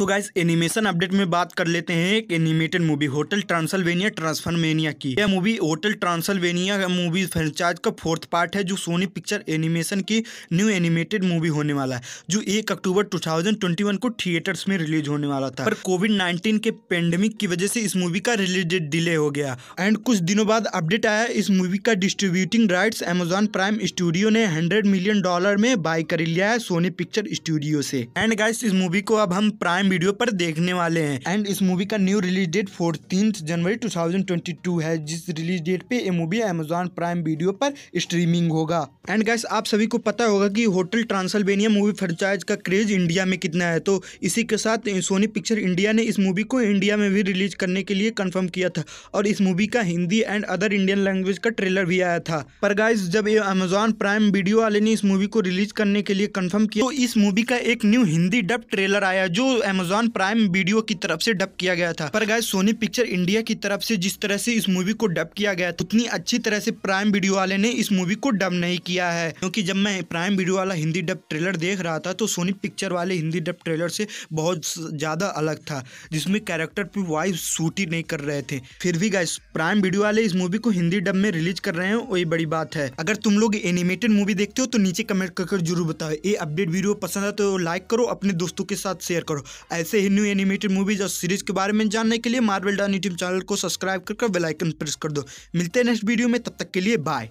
तो guys animation update में बात कर लेते हैं एक animated movie hotel Transylvania Transformania की यह movie hotel Transylvania movie franchise का फोर्थ पार्ट है जो सोनी पिक्चर एनिमेशन की न्यू एनिमेटेड मूवी होने वाला है जो एक अक्टूबर 2021 को थिएटर्स में रिलीज होने वाला था पर कोविड नाइन्टीन के पेंडेमिक की वजह से इस मूवी का रिलीज डेट डिले हो गया एंड कुछ दिनों बाद अपडेट आया इस मूवी का distributing right Amazon Prime studio ने हंड्रेड मिलियन डॉलर में बाय कर लिया है सोनी पिक्चर स्टूडियो से एंड गाइस इस मूवी को अब हम प्राइम वीडियो पर देखने वाले हैं एंड इस मूवी का new release date fourteen January 2022 है जिस रिलीज डेट पे ये मूवी अमेजोन प्राइम वीडियो पर स्ट्रीमिंग होगा एंड गैस आप सभी को पता होगा कि होटल ट्रांसल्वेनिया मूवी फ्रेंचाइज का क्रेज इंडिया में कितना है तो इसी के साथ सोनी पिक्चर इंडिया ने इस मूवी को इंडिया में भी रिलीज करने के लिए कंफर्म किया था और इस मूवी का Hindi and other Indian language का ट्रेलर भी आया था पर गाइज जब ये अमेजोन प्राइम वीडियो वाले ने इस मूवी को रिलीज करने के लिए कंफर्म किया तो इस मूवी का एक न्यू हिंदी डब ट्रेलर आया जो अमेजोन अमेजोन प्राइम वीडियो की तरफ से डब किया गया था पर गाय सोनी पिक्चर इंडिया की तरफ से जिस तरह से इस मूवी को डब किया गया था तो उतनी अच्छी तरह से प्राइम वीडियो वाले ने इस मूवी को डब नहीं किया है क्योंकि जब मैं प्राइम वीडियो वाला हिंदी डब ट्रेलर देख रहा था तो सोनी पिक्चर वाले हिंदी डब ट्रेलर से बहुत ज़्यादा अलग था जिसमें कैरेक्टर पर वाइस शूट ही नहीं कर रहे थे फिर भी गाय प्राइम वीडियो वाले इस मूवी को हिंदी डब में रिलीज कर रहे हैं वही बड़ी बात है अगर तुम लोग एनिमेटेड मूवी देखते हो तो नीचे कमेंट करके जरूर बताओ ये अपडेट वीडियो पसंद है तो लाइक करो अपने दोस्तों के साथ शेयर करो ऐसे ही न्यू एनिमेटेड मूवीज और सीरीज के बारे में जानने के लिए मार्बल डॉन यूट्यूब चैनल को सब्सक्राइब करके बेलाइकन प्रेस कर दो मिलते हैं नेक्स्ट वीडियो में तब तक के लिए बाय